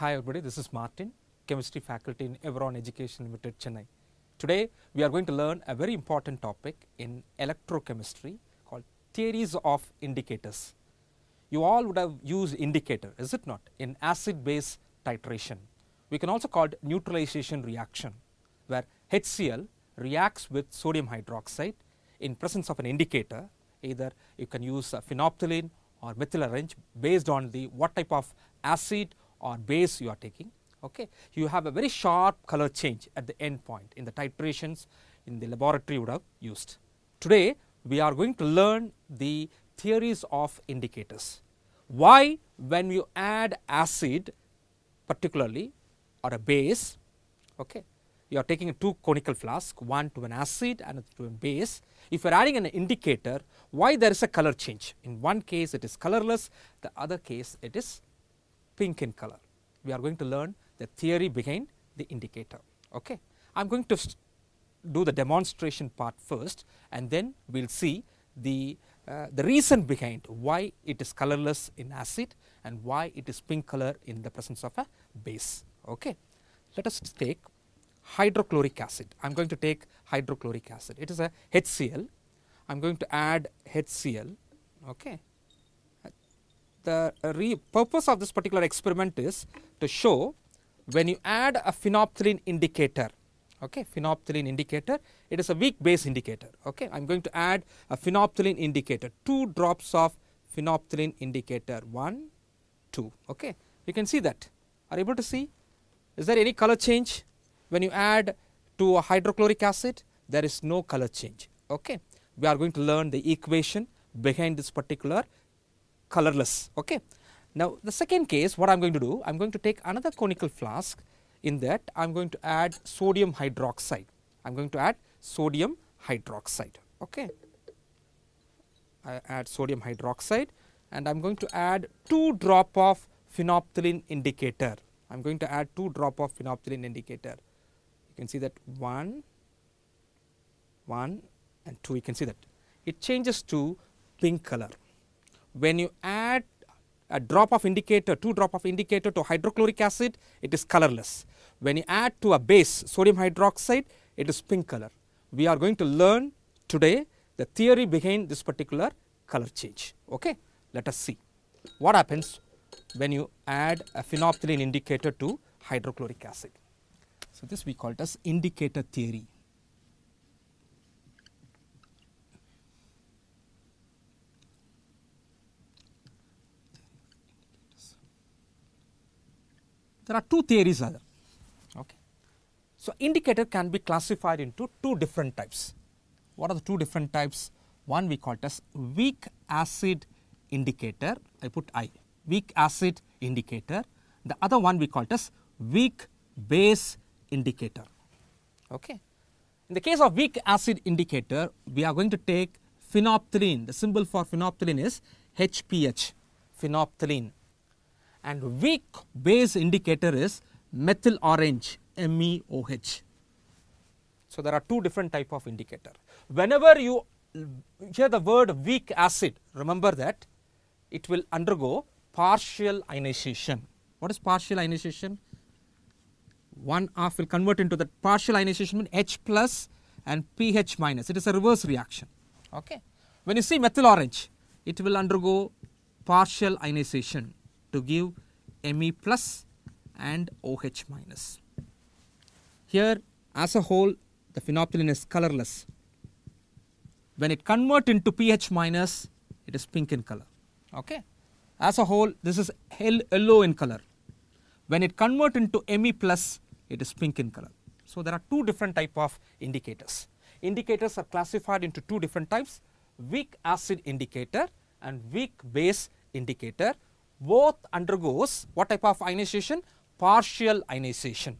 Hi everybody, this is Martin, Chemistry Faculty in Everon Education Limited, Chennai. Today we are going to learn a very important topic in electrochemistry called theories of indicators. You all would have used indicator, is it not, in acid-base titration. We can also call it neutralization reaction, where HCl reacts with sodium hydroxide in presence of an indicator, either you can use phenolphthalein or methyl orange based on the what type of acid or base you are taking. Okay. You have a very sharp color change at the end point in the titrations in the laboratory you would have used. Today we are going to learn the theories of indicators. Why when you add acid particularly or a base, okay, you are taking a two conical flask, one to an acid and to a base. If you are adding an indicator, why there is a color change? In one case it is colorless, the other case it is pink in color. We are going to learn the theory behind the indicator. Okay. I am going to do the demonstration part first and then we will see the, uh, the reason behind why it is colorless in acid and why it is pink color in the presence of a base. Okay. Let us take hydrochloric acid. I am going to take hydrochloric acid. It is a HCl. I am going to add HCl. Okay the purpose of this particular experiment is to show when you add a phenolphthalein indicator okay phenolphthalein indicator it is a weak base indicator okay i'm going to add a phenolphthalein indicator two drops of phenolphthalein indicator 1 2 okay you can see that are able to see is there any color change when you add to a hydrochloric acid there is no color change okay we are going to learn the equation behind this particular colorless. Okay. Now, the second case what I am going to do, I am going to take another conical flask in that I am going to add sodium hydroxide. I am going to add sodium hydroxide. Okay. I add sodium hydroxide and I am going to add 2 drop of phenolphthalein indicator. I am going to add 2 drop of phenolphthalein indicator. You can see that 1, 1 and 2 you can see that. It changes to pink color when you add a drop of indicator, two drop of indicator to hydrochloric acid, it is colorless. When you add to a base, sodium hydroxide, it is pink color. We are going to learn today the theory behind this particular color change. Okay? Let us see what happens when you add a phenolphthalein indicator to hydrochloric acid. So, this we call it as indicator theory. There are two theories rather. Okay. So indicator can be classified into two different types. What are the two different types? One we call it as weak acid indicator. I put I, weak acid indicator. The other one we call it as weak base indicator. Okay. In the case of weak acid indicator, we are going to take phenolphthalein. The symbol for phenolphthalein is HPH, phenolphthalein and weak base indicator is methyl orange MEOH. So, there are two different type of indicator. Whenever you hear the word weak acid, remember that it will undergo partial ionization. What is partial ionization? 1 half will convert into that partial ionization mean H plus and pH minus. It is a reverse reaction. Okay. When you see methyl orange, it will undergo partial ionization to give Me plus and OH minus. Here as a whole the phenolphthalein is colorless. When it convert into pH minus it is pink in color. Okay. As a whole this is yellow in color. When it convert into Me plus it is pink in color. So there are two different type of indicators. Indicators are classified into two different types weak acid indicator and weak base indicator both undergoes what type of ionization? Partial ionization.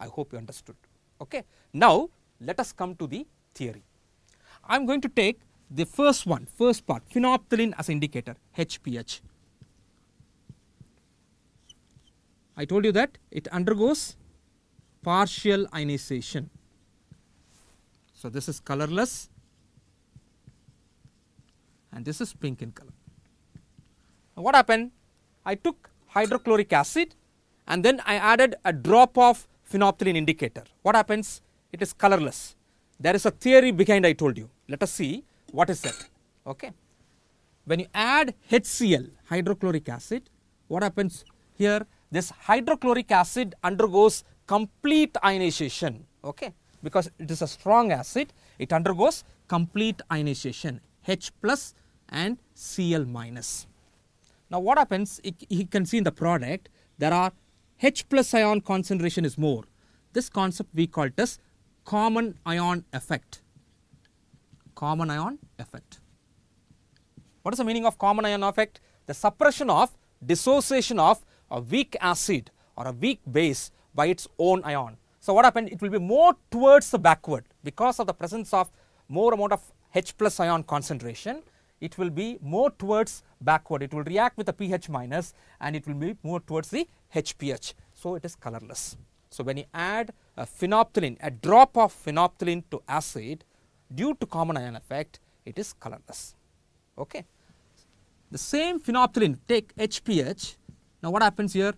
I hope you understood. Okay. Now, let us come to the theory. I am going to take the first one, first part, phenolphthalein as indicator, HPH. I told you that it undergoes partial ionization. So, this is colorless and this is pink in color. Now, what happened? I took hydrochloric acid and then I added a drop of phenolphthalein indicator. What happens? It is colorless. There is a theory behind I told you. Let us see what is that. Okay. When you add HCl, hydrochloric acid, what happens here? This hydrochloric acid undergoes complete ionization. Okay. Because it is a strong acid, it undergoes complete ionization H plus and Cl minus. Now what happens, you can see in the product, there are H plus ion concentration is more. This concept we call it as common ion effect. Common ion effect. What is the meaning of common ion effect? The suppression of dissociation of a weak acid or a weak base by its own ion. So what happened? It will be more towards the backward because of the presence of more amount of H plus ion concentration it will be more towards backward. It will react with the pH minus and it will be more towards the HPH. So, it is colorless. So, when you add a uh, phenolphthalein, a drop of phenolphthalein to acid due to common ion effect, it is colorless. Okay. The same phenolphthalein, take HPH. Now, what happens here?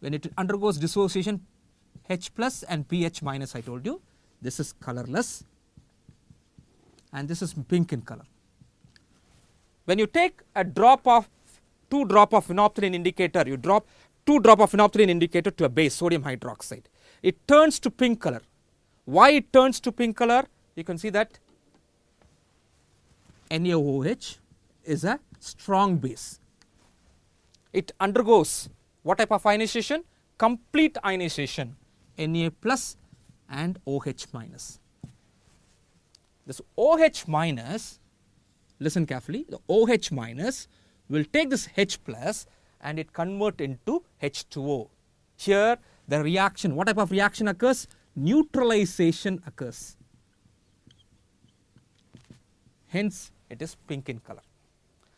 When it undergoes dissociation, H plus and pH minus I told you, this is colorless and this is pink in color. When you take a drop of two drop of phenolphthalein indicator, you drop two drop of phenolphthalein indicator to a base sodium hydroxide. It turns to pink color. Why it turns to pink color? You can see that NaOH is a strong base. It undergoes what type of ionization? Complete ionization Na plus and OH minus. This OH minus listen carefully, the OH minus will take this H plus and it convert into H2O. Here the reaction, what type of reaction occurs? Neutralization occurs. Hence it is pink in color.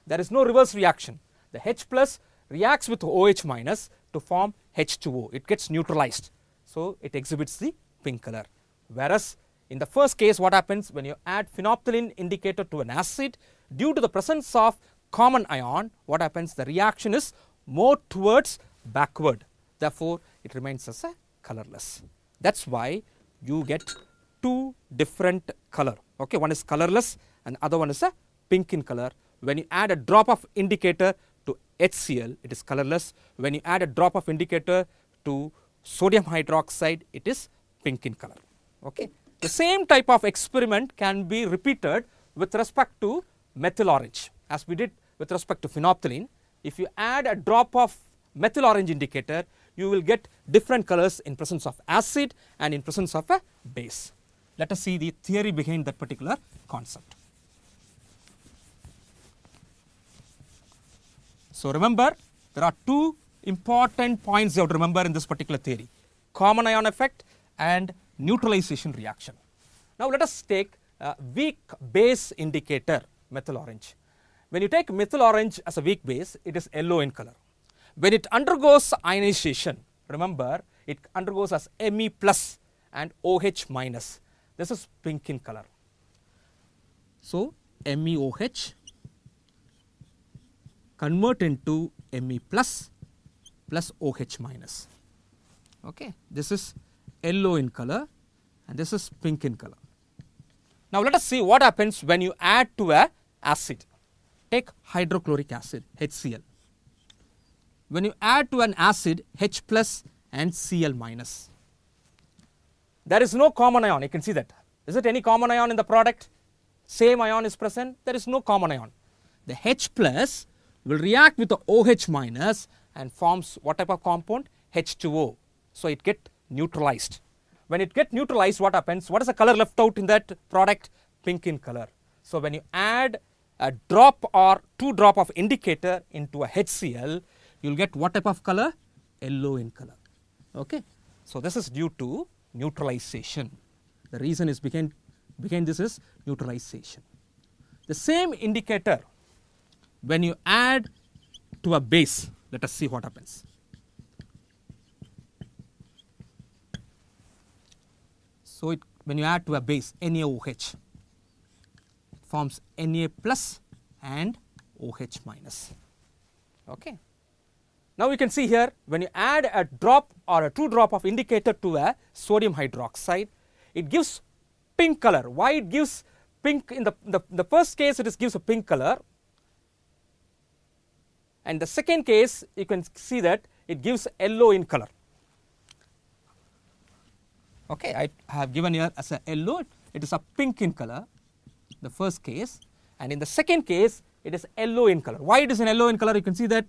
There is no reverse reaction. The H plus reacts with OH minus to form H2O. It gets neutralized. So it exhibits the pink color. Whereas in the first case what happens when you add phenolphthalein indicator to an acid, due to the presence of common ion, what happens? The reaction is more towards backward. Therefore, it remains as a colorless. That is why you get two different color. Okay, One is colorless and other one is a pink in color. When you add a drop of indicator to HCl, it is colorless. When you add a drop of indicator to sodium hydroxide, it is pink in color. Okay. The same type of experiment can be repeated with respect to methyl orange as we did with respect to phenolphthalein. If you add a drop of methyl orange indicator, you will get different colors in presence of acid and in presence of a base. Let us see the theory behind that particular concept. So remember, there are two important points you have to remember in this particular theory, common ion effect and neutralization reaction. Now let us take a weak base indicator methyl orange. When you take methyl orange as a weak base, it is yellow in color. When it undergoes ionization, remember it undergoes as Me plus and OH minus. This is pink in color. So, MEOH convert into Me plus plus OH minus. Okay. This is yellow in color and this is pink in color. Now, let us see what happens when you add to a acid. Take hydrochloric acid HCl. When you add to an acid H plus and Cl minus. There is no common ion, you can see that. Is it any common ion in the product? Same ion is present, there is no common ion. The H plus will react with the OH minus and forms what type of compound? H2O. So it get neutralized. When it get neutralized, what happens? What is the color left out in that product? Pink in color. So when you add a drop or two drop of indicator into a HCl, you will get what type of color? Yellow in color. Okay. So, this is due to neutralization. The reason is behind, behind this is neutralization. The same indicator when you add to a base, let us see what happens. So, it, when you add to a base NaOH, forms Na plus and OH minus. Okay. Now you can see here when you add a drop or a two drop of indicator to a sodium hydroxide, it gives pink color. Why it gives pink in the, the, the first case it is gives a pink color and the second case you can see that it gives yellow in color. Okay, I have given here as a yellow, it is a pink in color the first case and in the second case it is yellow in color. Why it is in yellow in color? You can see that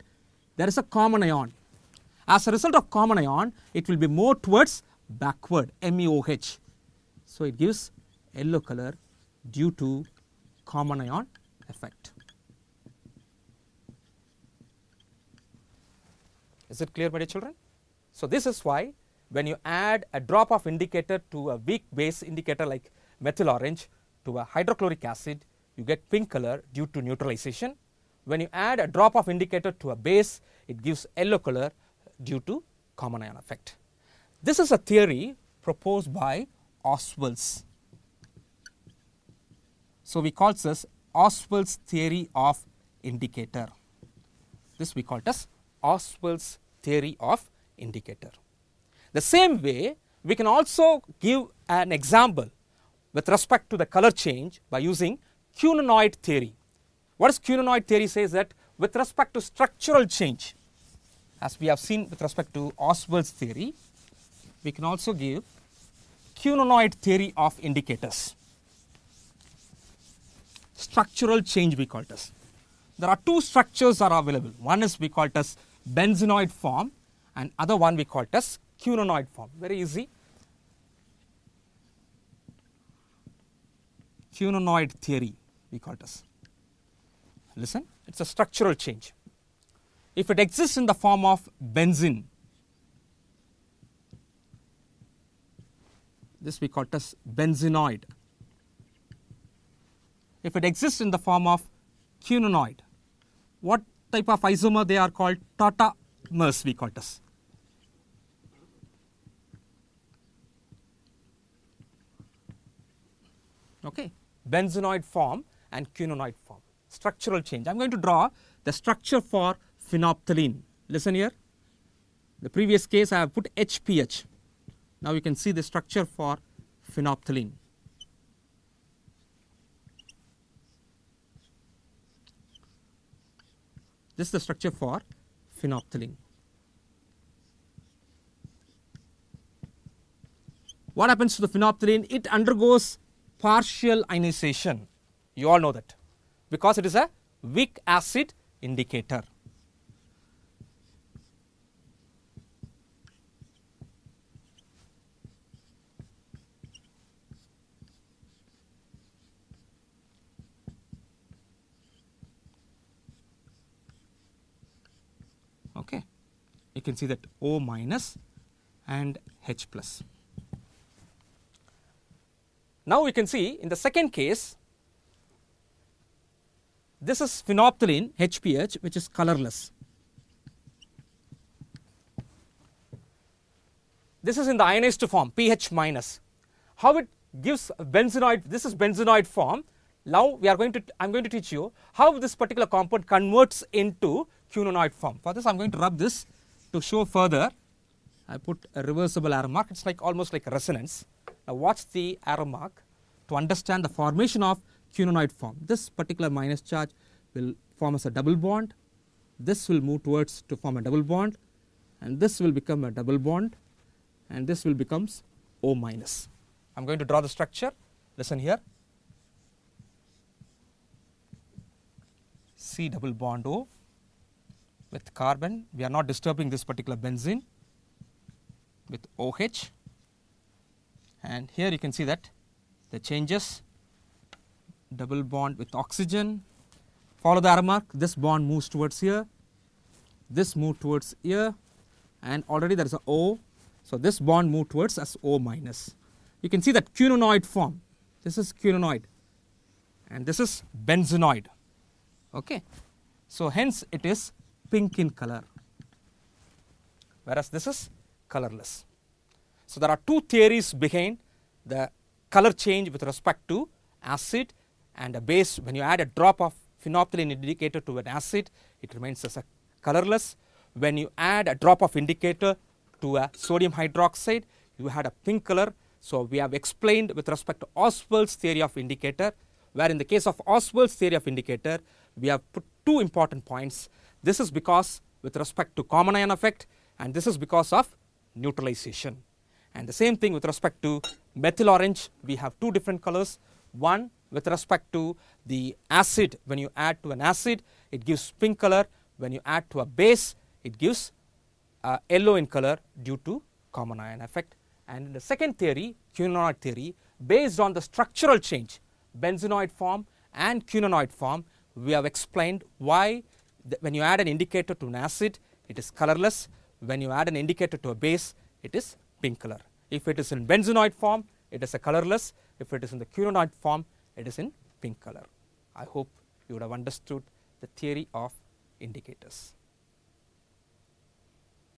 there is a common ion. As a result of common ion, it will be more towards backward MEOH. So, it gives yellow color due to common ion effect. Is it clear my dear children? So, this is why when you add a drop of indicator to a weak base indicator like methyl orange, to a hydrochloric acid, you get pink color due to neutralization. When you add a drop of indicator to a base, it gives yellow color due to common ion effect. This is a theory proposed by Oswald's. So, we call this Oswald's theory of indicator. This we call it as Oswald's theory of indicator. The same way, we can also give an example with respect to the color change by using Cunonoid theory. What is Cunonoid theory says that with respect to structural change, as we have seen with respect to Oswald's theory, we can also give Cunonoid theory of indicators. Structural change we call it as. There are two structures are available. One is we call it as benzenoid form and other one we call it as cunonoid form. Very easy Cunonoid theory we call this. Listen, it is a structural change. If it exists in the form of benzene, this we call as benzenoid. If it exists in the form of cunonoid, what type of isomer they are called? Tautomers we call as. Okay benzenoid form and quinonoid form. Structural change. I am going to draw the structure for phenolphthalein. Listen here. The previous case I have put HPH. Now you can see the structure for phenolphthalein. This is the structure for phenolphthalein. What happens to the phenolphthalein? It undergoes partial ionization. You all know that because it is a weak acid indicator. Okay, you can see that O minus and H plus. Now we can see in the second case, this is phenolphthalein HPH which is colorless. This is in the ionized form pH minus. How it gives benzenoid, this is benzenoid form. Now we are going to, I am going to teach you how this particular compound converts into quinoid form. For this I am going to rub this to show further I put a reversible arrow mark. It's like almost like resonance. Now watch the arrow mark to understand the formation of cunonoid form. This particular minus charge will form as a double bond. This will move towards to form a double bond and this will become a double bond and this will becomes O minus. I am going to draw the structure. Listen here. C double bond O with carbon. We are not disturbing this particular benzene with OH and here you can see that the changes double bond with oxygen follow the arrow mark this bond moves towards here this move towards here and already there is an O so this bond move towards as O minus you can see that quinonoid form this is quinonoid and this is benzenoid okay so hence it is pink in color whereas this is colorless. So, there are two theories behind the color change with respect to acid and a base. When you add a drop of phenolphthalein indicator to an acid, it remains as a colorless. When you add a drop of indicator to a sodium hydroxide, you had a pink color. So, we have explained with respect to Oswald's theory of indicator, where in the case of Oswald's theory of indicator, we have put two important points. This is because with respect to common ion effect and this is because of neutralization. And the same thing with respect to methyl orange, we have two different colors. One with respect to the acid, when you add to an acid, it gives pink color. When you add to a base, it gives uh, yellow in color due to common ion effect. And in the second theory, quinoid theory, based on the structural change, benzenoid form and quinoid form, we have explained why when you add an indicator to an acid, it is colorless when you add an indicator to a base, it is pink color. If it is in benzenoid form, it is a colorless. If it is in the curanoid form, it is in pink color. I hope you would have understood the theory of indicators.